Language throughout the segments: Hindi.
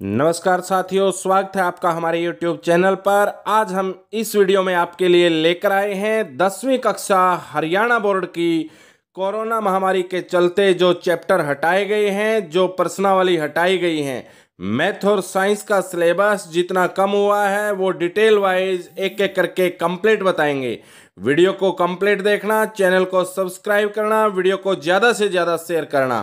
नमस्कार साथियों स्वागत है आपका हमारे YouTube चैनल पर आज हम इस वीडियो में आपके लिए लेकर आए हैं दसवीं कक्षा हरियाणा बोर्ड की कोरोना महामारी के चलते जो चैप्टर हटाए गए हैं जो प्रश्नावली हटाई गई हैं मैथ और साइंस का सिलेबस जितना कम हुआ है वो डिटेल वाइज एक एक करके कंप्लीट बताएंगे वीडियो को कंप्लीट देखना चैनल को सब्सक्राइब करना वीडियो को ज़्यादा से ज़्यादा शेयर करना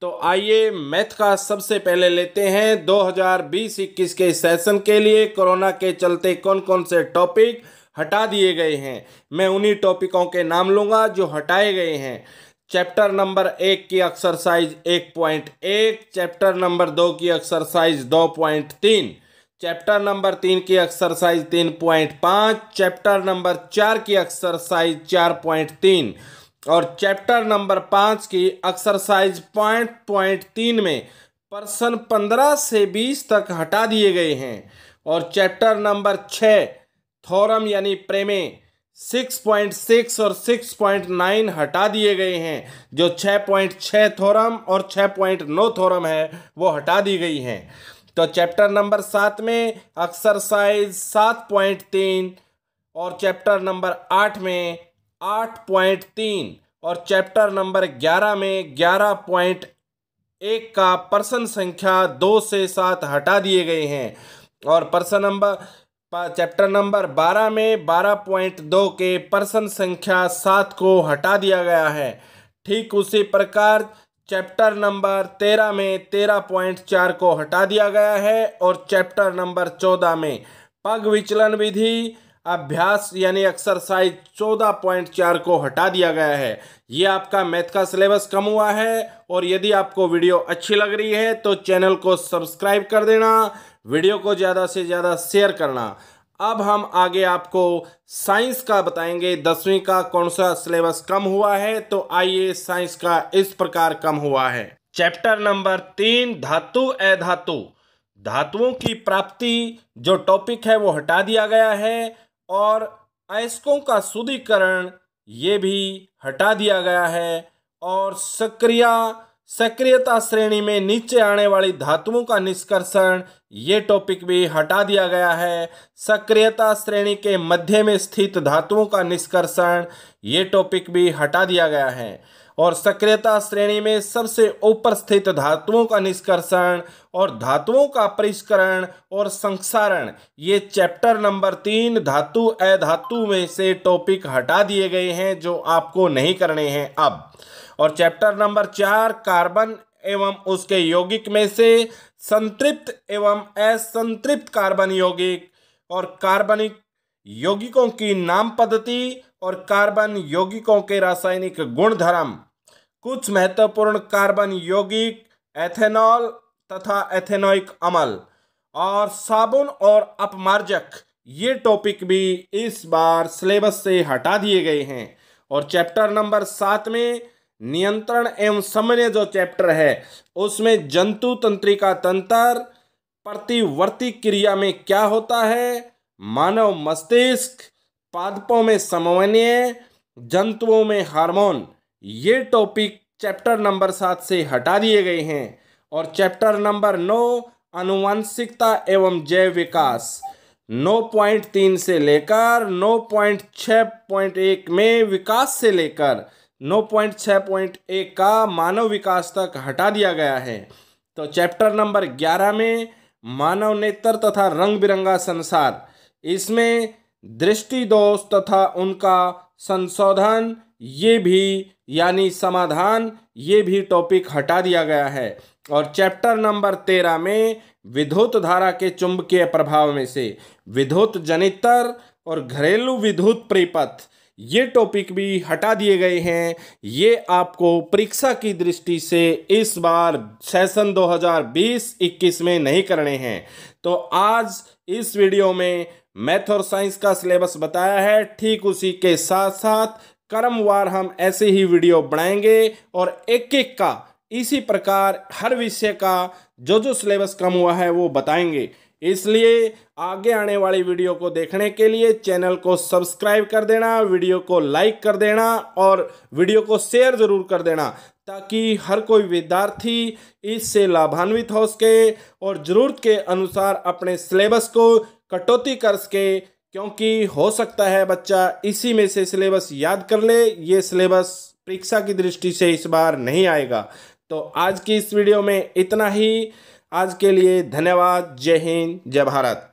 तो आइए मैथ का सबसे पहले लेते हैं 2020-21 के सेशन के लिए कोरोना के चलते कौन कौन से टॉपिक हटा दिए गए हैं मैं उन्हीं टॉपिकों के नाम लूँगा जो हटाए गए हैं चैप्टर नंबर एक की एक्सरसाइज एक पॉइंट एक चैप्टर नंबर दो की एक्सरसाइज दो पॉइंट तीन चैप्टर नंबर तीन की एक्सरसाइज तीन पॉइंट पाँच चैप्टर नंबर चार की एक्सरसाइज चार पॉइंट तीन और चैप्टर नंबर पाँच की एक्सरसाइज पॉइंट पॉइंट तीन में पर्सन पंद्रह से बीस तक हटा दिए गए हैं और चैप्टर नंबर छः थोरम यानी प्रेमे 6.6 और 6.9 हटा दिए गए हैं जो 6.6 थोरम और 6.9 थोरम है वो हटा दी गई हैं तो चैप्टर नंबर सात में एक्सरसाइज सात पॉइंट तीन और चैप्टर नंबर आठ में आठ पॉइंट तीन और चैप्टर नंबर ग्यारह में ग्यारह पॉइंट एक का प्रश्न संख्या दो से सात हटा दिए गए हैं और प्रश्न नंबर चैप्टर नंबर 12 में 12.2 के प्रश्न संख्या सात को हटा दिया गया है ठीक उसी प्रकार चैप्टर नंबर तेरह में तेरह पॉइंट चार को हटा दिया गया है और चैप्टर नंबर चौदह में पग विचलन विधि अभ्यास यानी एक्सरसाइज चौदह पॉइंट चार को हटा दिया गया है ये आपका मैथ का सिलेबस कम हुआ है और यदि आपको वीडियो अच्छी लग रही है तो चैनल को सब्सक्राइब कर देना वीडियो को ज़्यादा से ज़्यादा शेयर करना अब हम आगे आपको साइंस का बताएंगे दसवीं का कौन सा सिलेबस कम हुआ है तो आइए साइंस का इस प्रकार कम हुआ है चैप्टर नंबर तीन धातु ए धातु धातुओं की प्राप्ति जो टॉपिक है वो हटा दिया गया है और अयस्कों का शुद्धिकरण ये भी हटा दिया गया है और सक्रिय सक्रियता श्रेणी में नीचे आने वाली धातुओं का निष्कर्षण ये टॉपिक भी हटा दिया गया है सक्रियता श्रेणी के मध्य में स्थित धातुओं का निष्कर्षण ये टॉपिक भी हटा दिया गया है और सक्रियता श्रेणी में सबसे ऊपर स्थित धातुओं का निष्कर्षण और धातुओं का परिष्करण और संसारण ये चैप्टर नंबर तीन धातु अधातु में से टॉपिक हटा दिए गए हैं जो आपको नहीं करने हैं अब और चैप्टर नंबर चार कार्बन एवं उसके यौगिक में से संतृप्त एवं असंतृप्त कार्बन यौगिक और कार्बनिक यौगिकों की नाम पद्धति और कार्बन यौगिकों के रासायनिक गुणधर्म कुछ महत्वपूर्ण कार्बन यौगिक एथेनॉल तथा एथेनोइक अमल और साबुन और अपमार्जक ये टॉपिक भी इस बार सिलेबस से हटा दिए गए हैं और चैप्टर नंबर सात में नियंत्रण एवं समन्वय जो चैप्टर है उसमें जंतु तंत्रिका तंत्र प्रतिवर्ती क्रिया में क्या होता है मानव मस्तिष्क पादपों में समन्वय जंतुओं में हार्मोन ये टॉपिक चैप्टर नंबर सात से हटा दिए गए हैं और चैप्टर नंबर नौ अनुवंशिकता एवं जैव विकास नौ पॉइंट तीन से लेकर नौ पॉइंट छः पॉइंट एक में विकास से लेकर नौ पॉइंट छः पॉइंट एक का मानव विकास तक हटा दिया गया है तो चैप्टर नंबर ग्यारह में मानव नेत्र तथा रंग बिरंगा संसार इसमें दृष्टि दोष तथा उनका संशोधन ये भी यानी समाधान ये भी टॉपिक हटा दिया गया है और चैप्टर नंबर तेरह में विद्युत धारा के चुंबकीय प्रभाव में से विद्युत जनितर और घरेलू विद्युत परिपथ ये टॉपिक भी हटा दिए गए हैं ये आपको परीक्षा की दृष्टि से इस बार सेशन 2020-21 में नहीं करने हैं तो आज इस वीडियो में मैथ और साइंस का सिलेबस बताया है ठीक उसी के साथ साथ क्रमवार हम ऐसे ही वीडियो बनाएंगे और एक एक का इसी प्रकार हर विषय का जो जो सिलेबस कम हुआ है वो बताएंगे इसलिए आगे आने वाली वीडियो को देखने के लिए चैनल को सब्सक्राइब कर देना वीडियो को लाइक कर देना और वीडियो को शेयर ज़रूर कर देना ताकि हर कोई विद्यार्थी इससे लाभान्वित हो सके और ज़रूरत के अनुसार अपने सिलेबस को कटौती कर सके क्योंकि हो सकता है बच्चा इसी में से सिलेबस याद कर ले ये सिलेबस परीक्षा की दृष्टि से इस बार नहीं आएगा तो आज की इस वीडियो में इतना ही आज के लिए धन्यवाद जय हिंद जय भारत